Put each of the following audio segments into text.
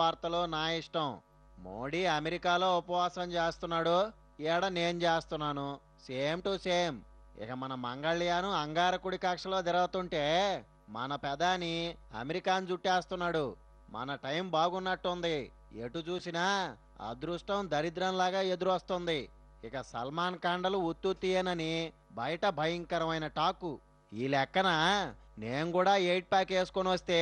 వార్తలో నా ఇష్టం మోడీ అమెరికాలో ఉపవాసం చేస్తున్నాడు ఈడ నేను చేస్తున్నాను సేమ్ టు సేమ్ ఇక మన మంగళ్యాను అంగారకుడి కక్షలో తిరుగుతుంటే మన పెదాని అమెరికాను జుట్టేస్తున్నాడు మన టైం బాగున్నట్టుంది ఎటు చూసినా అదృష్టం దరిద్రంలాగా ఎదురొస్తుంది ఇక సల్మాన్ కాండలు తీయనని బయట భయంకరమైన టాకు ఈ లెక్కన నేను కూడా ఎయిట్ ప్యాక్ వేసుకొని వస్తే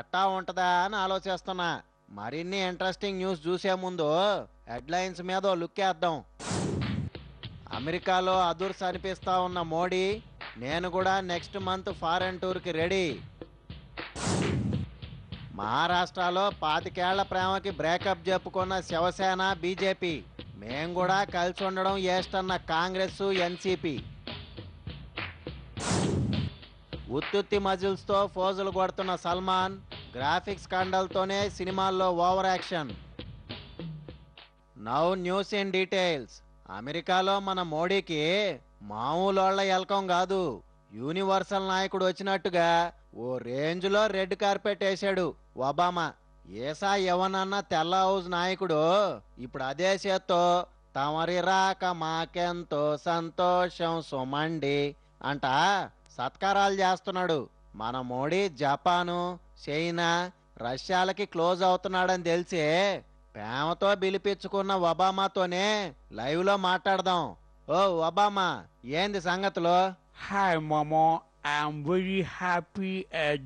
ఎట్టా ఉంటదా అని ఆలోచిస్తున్నా మరిన్ని ఇంట్రెస్టింగ్ న్యూస్ చూసే ముందు హెడ్లైన్స్ మీద లుక్ వేద్దాం అమెరికాలో అదుర్స్ అనిపిస్తా ఉన్న మోడీ నేను కూడా నెక్స్ట్ మంత్ ఫారెన్ టూర్కి రెడీ మహారాష్ట్రలో పాతికేళ్ల ప్రేమకి బ్రేకప్ చెప్పుకున్న శివసేన బీజేపీ మేం కూడా కలిసి ఉండడం ఏస్టన్న కాంగ్రెస్ ఎన్సీపీ ఉత్తుత్తి మజిల్స్తో ఫోజులు కొడుతున్న సల్మాన్ గ్రాఫిక్స్ కండలతోనే సినిమాల్లో over action now news in details అమెరికాలో మన మోడీకి మామూలు ఎల్కం కాదు యూనివర్సల్ నాయకుడు వచ్చినట్టుగా ఓ రేంజ్లో రెడ్ కార్పెట్ వేశాడు ఒబామా ఏసా ఎవనన్న తెల్ల హౌజ్ నాయకుడు ఇప్పుడు అదే చేత్తో తమరి రాక మాకెంతో సంతోషం సుమండి అంట సత్కారాలు చేస్తున్నాడు మన మోడీ జపాను చైనా రష్యాలకి క్లోజ్ అవుతున్నాడని తెలిసే ప్రేమతో పిలిపించుకున్న ఒబామాతోనే లైవ్లో మాట్లాడదాం ఓ ఒబామా ఏంది సంగతులు హాయ్ మామో I'm very happy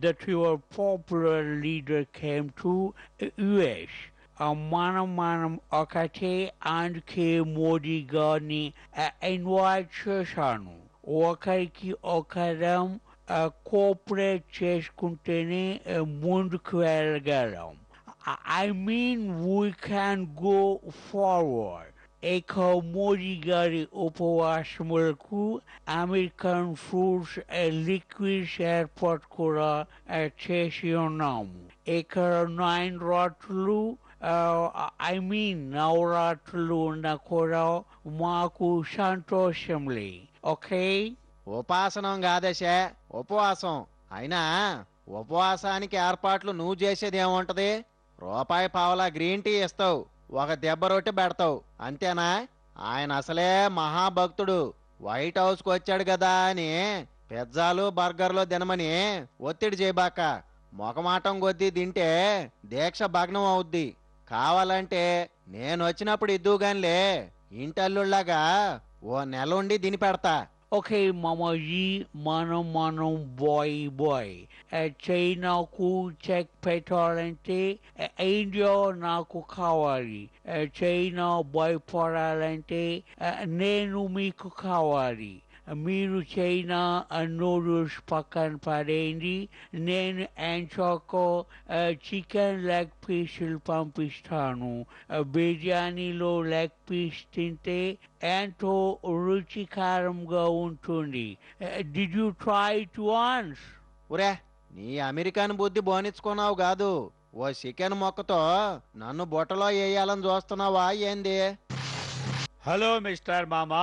that your popular leader came to US మనం మనం ఒకటే అందుకే మోడీ గారిని ఇన్వైట్ చేశాను ఒకరికి ఒకరం cooperatives containing Mundquergaram. I mean, we can go forward. এখাও মরিগারি উপবাস মূলকু আমেরিকান ফ্রুটস লিকুইড এয়ারপোর্ট করা ছেসিও নাম এখার নাইন রটলু আই মিন নাওরাটলু না করাও মাকু সান্তোষমলি ওকে ఉపాసనం కాదశే ఉపవాసం అయినా ఉపవాసానికి ఏర్పాట్లు నువ్వు చేసేది ఏముంటది రూపాయి పావలా గ్రీన్ టీ ఇస్తావు ఒక దెబ్బ రొట్టె పెడతావు అంతేనా ఆయన అసలే మహాభక్తుడు వైట్ హౌస్కు వచ్చాడు కదా అని పిజ్జాలు బర్గర్లు తినమని ఒత్తిడి చేయబాక మొఖమాటం కొద్దీ తింటే దీక్ష భగ్నం అవుద్ది కావాలంటే నేను వచ్చినప్పుడు ఇద్దుగానిలే ఇంటల్లుళ్ళగా ఓ నెల ఉండి దిని పెడతా Okay, Mama G, Mano Mano Boy Boy. A China Ku Check Petalente, A Indio Naku Kawari. A China Boy Paralente, A Nenumi Kukawari. మీరు చైనా నూడిల్స్ పక్కన పడేయండి నేను ఎంచోకో చికెన్ లెగ్ పీసులు పంపిస్తాను బిర్యానీలో లెగ్ పీస్ తింటే ఎంతో రుచికరంగా ఉంటుంది did you try to once ఒరే నీ అమెరికాన్ బుద్ధి బోనిచ్చుకున్నావు కాదు ఓ చికెన్ మొక్కతో నన్ను బుట్టలో వేయాలని చూస్తున్నావా ఏంది హలో మిస్టర్ మామా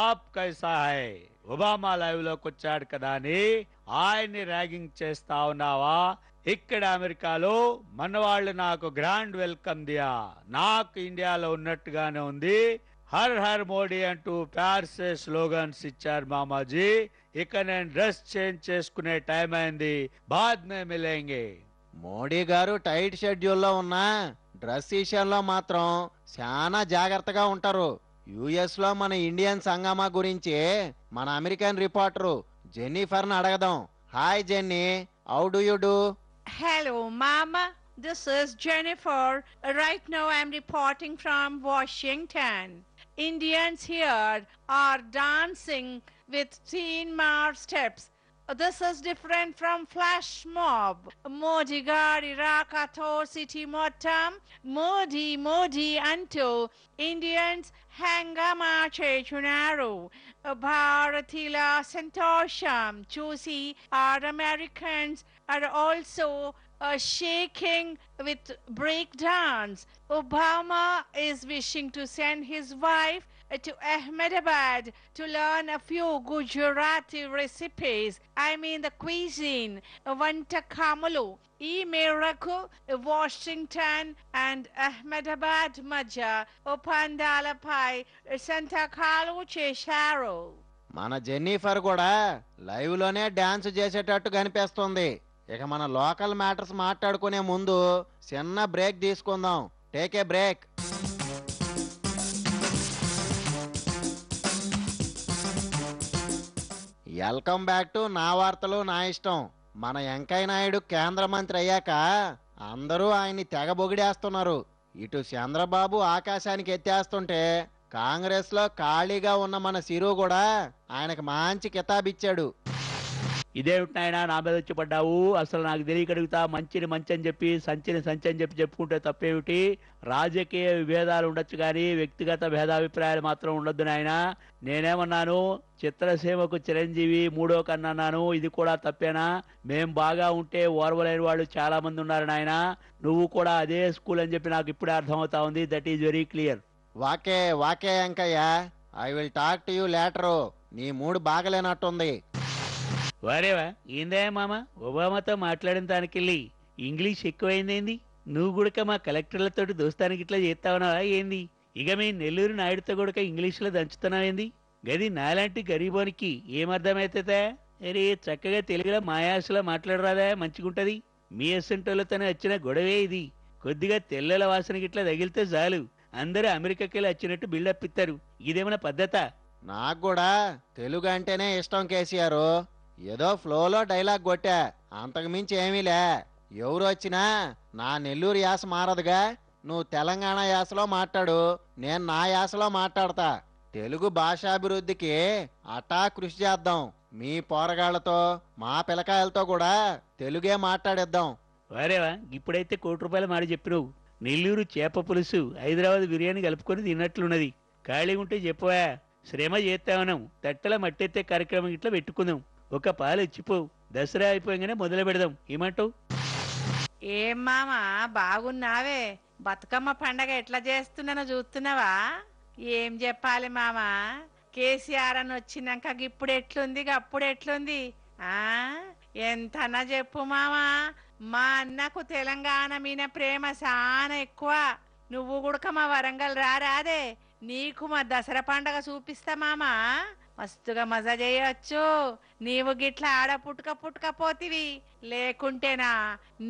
ఆప్ కైసా హై ఒబామా లైవ్ లోకి వచ్చాడు కదా అని ఆయన్ని ర్యాగింగ్ చేస్తా ఉన్నావా ఇక్కడ అమెరికాలో మనవాళ్ళు నాకు గ్రాండ్ వెల్కమ్ దియా నాకు ఇండియాలో ఉన్నట్టుగానే ఉంది హర్ హర్ మోడీ అంటూ ప్యార్సే స్లోగన్స్ ఇచ్చారు మామాజీ ఇక నేను డ్రెస్ చేంజ్ చేసుకునే టైం అయింది బాద్ మే మిలేంగే మోడీ గారు టైట్ షెడ్యూల్లో ఉన్న డ్రెస్ విషయంలో మాత్రం చాలా జాగ్రత్తగా ఉంటారు యుఎస్ లో మన ఇండియన్ సంగమా గురించి మన అమెరికన్ రిపోర్టర్ జెన్నిఫర్ ను అడగదాం hi Jenny how do you do hello మామా this is Jennifer right now I am reporting from Washington Indians here are dancing with Teenmaar steps Uh, this is different from flash mob. Modi gari rakato city motam. Modi Modi anto. Indians hangama Chunaru, uh, Bharatila santosham. Chusi our Americans are also uh, shaking with breakdowns. Obama is wishing to send his wife to Ahmedabad to learn a few Gujarati recipes. I mean the cuisine, వంటకాములు ఈ మేరకు Washington and Ahmedabad మధ్య ఒప్పందాలపై సంతకాలు చేశారు మన Jennifer కూడా live లోనే dance చేసేటట్టు కనిపిస్తుంది ఇక మన లోకల్ మ్యాటర్స్ మాట్లాడుకునే ముందు చిన్న బ్రేక్ తీసుకుందాం take a break welcome back to నా వార్తలు నా ఇష్టం మన వెంకయ్య నాయుడు కేంద్ర మంత్రి అయ్యాక అందరూ ఆయన్ని తెగ బొగిడేస్తున్నారు ఇటు చంద్రబాబు ఆకాశానికి ఎత్తేస్తుంటే కాంగ్రెస్లో ఖాళీగా ఉన్న మన సిరు కూడా ఆయనకు మంచి కితాబిచ్చాడు ఇదేమిటి నాయన నా మీద వచ్చి పడ్డావు అసలు నాకు అడుగుతా మంచిని మంచి అని చెప్పి సంచిని సంచి అని చెప్పి చెప్పుకుంటే తప్పేమిటి రాజకీయ విభేదాలు ఉండొచ్చు కానీ వ్యక్తిగత భేదాభిప్రాయాలు మాత్రం ఉండొద్దు నాయన నేనేమన్నాను చిత్రసీమకు చిరంజీవి మూడో కన్నాను ఇది కూడా తప్పేనా మేం బాగా ఉంటే ఓర్వలేని వాళ్ళు చాలా మంది ఉన్నారు నాయన నువ్వు కూడా అదే స్కూల్ అని చెప్పి నాకు ఇప్పుడే అర్థమవుతా ఉంది that is very clear okay okay Venkayya I will talk to you later నీ మూడు బాగలేనట్టుంది వారేవా ఏందా మామ ఒబామాతో మాట్లాడిన దానికెళ్ళి ఇంగ్లీష్ ఎక్కువైందేంది నువ్వు గుడక మా కలెక్టర్లతోటి దోస్తానికి ఇట్లా చేస్తావునావా ఏంది ఇక మీ నెల్లూరు నాయుడితో గుడక ఇంగ్లీష్లో దంచుతున్నావేంది గది నాలాంటి గరీబోనికి ఏమర్థమవుతుందా అరే చక్కగా తెలుగులో మాయాసలో మాట్లాడరాదా మంచిగుంటది మీ అసంటోళ్ళతోనే వచ్చిన గొడవే ఇది కొద్దిగా తెల్లల వాసన గిట్లా తగిలితే చాలు అందరూ అమెరికాకి వచ్చినట్టు బిల్డప్ ఇస్తారు ఇదేమైనా పద్ధత నాకు కూడా తెలుగు అంటేనే ఇష్టం కేసీఆర్ ఏదో ఫ్లోలో డైలాగ్ కొట్టా అంతకుమించి ఏమీలే ఎవరు వచ్చినా నా నెల్లూరు యాస మారదుగా నువ్వు తెలంగాణ యాసలో మాట్లాడు నేను నా యాసలో మాట్లాడతా తెలుగు భాషాభివృద్ధికి అటా కృషి చేద్దాం మీ పోరగాళ్లతో మా పిలకాయలతో కూడా తెలుగే మాట్లాడేద్దాం వారేవా ఇప్పుడైతే కోటి రూపాయలు మారి చెప్పినావు నెల్లూరు చేప పులుసు హైదరాబాద్ బిర్యానీ కలుపుకొని తిన్నట్లున్నది ఖాళీ ఉంటే చెప్పవా శ్రమ చేస్తామనం తట్టల మట్టెత్తే కార్యక్రమం ఇట్లా పెట్టుకుందాం ఒక పాలు ఇచ్చిపోవు దసరా అయిపోగానే మొదలు పెడదాం ఏమంటావు ఏం మామ బాగున్నావే బతుకమ్మ పండగ ఎట్లా చేస్తున్నానో చూస్తున్నావా ఏం చెప్పాలి మామ కేసీఆర్ అని వచ్చినాక ఇప్పుడు ఎట్లుంది అప్పుడు ఎట్లుంది ఆ ఎంతనా చెప్పు మామా మా అన్నకు తెలంగాణ మీద ప్రేమ చాలా ఎక్కువ నువ్వు గుడక మా వరంగల్ రారాదే నీకు మా దసరా పండగ చూపిస్తా మామా మస్తుగా మజా చేయొచ్చు నీవు గిట్లా ఆడ పుట్టుక పుట్టుక పోతివి లేకుంటేనా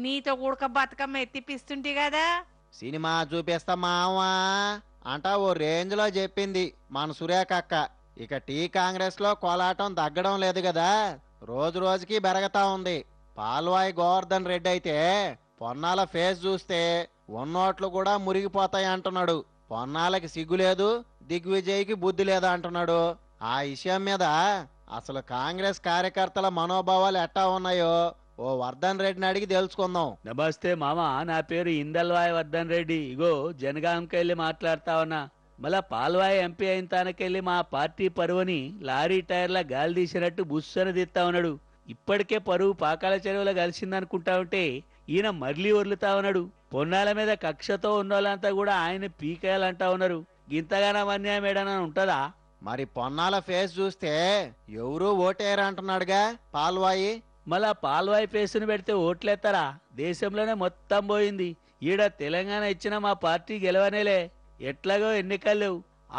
నీతో కూడక బతుకమ్మ ఎత్తిపిస్తుంటి కదా సినిమా చూపిస్తా మావా అంటా ఓ రేంజ్ లో చెప్పింది మన సురేఖక్క ఇక టీ కాంగ్రెస్ లో కోలాటం తగ్గడం లేదు కదా రోజు రోజుకి బెరగతా ఉంది పాల్వాయి గోవర్ధన్ రెడ్డి అయితే పొన్నాల ఫేస్ చూస్తే ఉన్నోట్లు కూడా మురిగిపోతాయి అంటున్నాడు పొన్నాలకి సిగ్గు లేదు దిగ్విజయ్కి బుద్ధి లేదు అంటున్నాడు ఆ విషయం మీద అసలు కాంగ్రెస్ కార్యకర్తల మనోభావాలు ఎట్టా ఉన్నాయో ఓ వర్ధన్ రెడ్డిని అడిగి తెలుసుకుందాం నమస్తే మామ నా పేరు ఇందల్వాయ్ వర్ధన్ రెడ్డి ఇగో జనగాంకెళ్ళి మాట్లాడతా ఉన్నా మళ్ళా పాల్వాయ్ ఎంపీ అయిన తనకెళ్ళి మా పార్టీ పరువుని లారీ టైర్ల గాలి తీసినట్టు బుస్సన తీస్తా ఉన్నాడు ఇప్పటికే పరువు పాకాల చెరువులో కలిసిందనుకుంటా ఉంటే ఈయన మర్లీ వదులుతా ఉన్నాడు పొన్నాల మీద కక్షతో ఉన్న వాళ్ళంతా కూడా ఆయన పీకేయాలంటా ఉన్నారు ఇంతగానో అన్యాయం ఏడన ఉంటుందా మరి పొన్నాల ఫేస్ చూస్తే ఎవరూ అంటున్నాడుగా పాల్వాయి మళ్ళా పాల్వాయి ను పెడితే ఓట్లేస్తారా దేశంలోనే మొత్తం పోయింది ఈడ తెలంగాణ ఇచ్చిన మా పార్టీ గెలవనేలే ఎట్లాగో ఎన్నికలు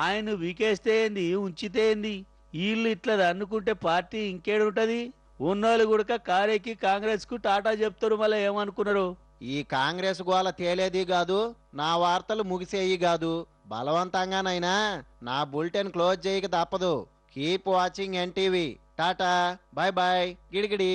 ఆయన వీకేస్తే ఏంది ఉంచితే ఏంది వీళ్ళు ఇట్లా అనుకుంటే పార్టీ ఇంకేడుంటది ఉన్నోళ్ళు గుడక కారేకి కాంగ్రెస్ కు టాటా చెప్తారు మళ్ళీ ఏమనుకున్నారు ఈ కాంగ్రెస్ గోల తేలేది కాదు నా వార్తలు ముగిసేయి కాదు బలవంతంగానైనా నా బులెటిన్ క్లోజ్ చేయక తప్పదు keep watching NTV tata bye bye గిడిగిడి